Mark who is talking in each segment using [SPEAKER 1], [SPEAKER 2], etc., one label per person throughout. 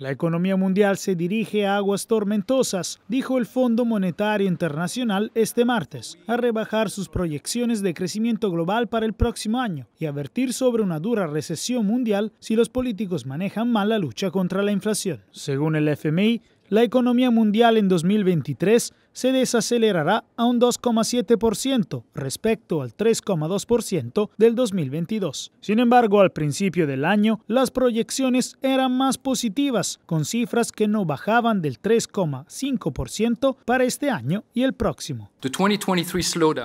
[SPEAKER 1] La economía mundial se dirige a aguas tormentosas, dijo el Fondo Monetario Internacional este martes, a rebajar sus proyecciones de crecimiento global para el próximo año y advertir sobre una dura recesión mundial si los políticos manejan mal la lucha contra la inflación. Según el FMI, la economía mundial en 2023 se desacelerará a un 2,7% respecto al 3,2% del 2022. Sin embargo, al principio del año, las proyecciones eran más positivas, con cifras que no bajaban del 3,5% para este año y el próximo.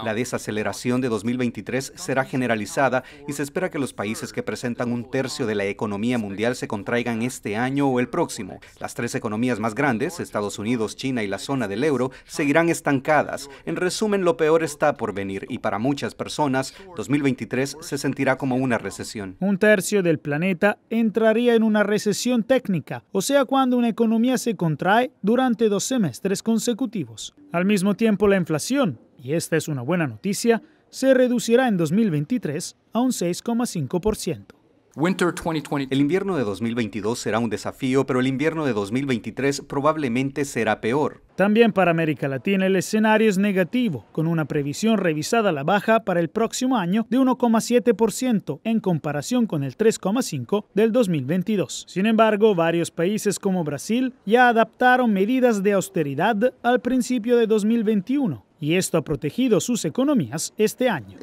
[SPEAKER 2] La desaceleración de 2023 será generalizada y se espera que los países que presentan un tercio de la economía mundial se contraigan este año o el próximo. Las tres economías más grandes Estados Unidos, China y la zona del euro, seguirán estancadas. En resumen, lo peor está por venir y para muchas personas, 2023 se sentirá como una recesión.
[SPEAKER 1] Un tercio del planeta entraría en una recesión técnica, o sea, cuando una economía se contrae durante dos semestres consecutivos. Al mismo tiempo, la inflación, y esta es una buena noticia, se reducirá en 2023 a un 6,5%.
[SPEAKER 2] El invierno de 2022 será un desafío, pero el invierno de 2023 probablemente será peor.
[SPEAKER 1] También para América Latina el escenario es negativo, con una previsión revisada a la baja para el próximo año de 1,7% en comparación con el 3,5% del 2022. Sin embargo, varios países como Brasil ya adaptaron medidas de austeridad al principio de 2021 y esto ha protegido sus economías este año.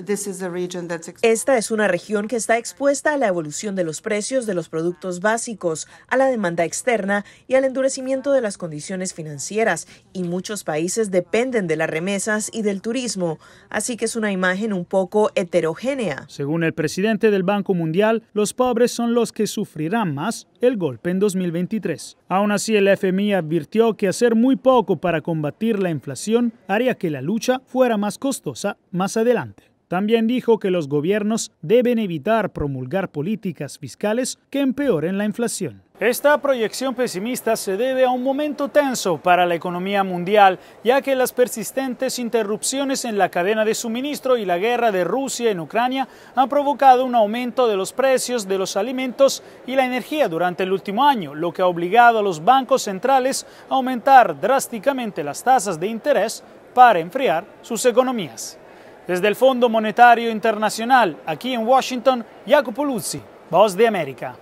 [SPEAKER 3] Esta es una región que está expuesta a la evolución de los precios de los productos básicos, a la demanda externa y al endurecimiento de las condiciones financieras, y muchos países dependen de las remesas y del turismo, así que es una imagen un poco heterogénea.
[SPEAKER 1] Según el presidente del Banco Mundial, los pobres son los que sufrirán más el golpe en 2023. Aún así, el FMI advirtió que hacer muy poco para combatir la inflación haría que la lucha fuera más costosa más adelante. También dijo que los gobiernos deben evitar promulgar políticas fiscales que empeoren la inflación. Esta proyección pesimista se debe a un momento tenso para la economía mundial, ya que las persistentes interrupciones en la cadena de suministro y la guerra de Rusia en Ucrania han provocado un aumento de los precios de los alimentos y la energía durante el último año, lo que ha obligado a los bancos centrales a aumentar drásticamente las tasas de interés para enfriar sus economías. Desde el Fondo Monetario Internacional, aquí en Washington, Jacopo Luzzi, Voz de América.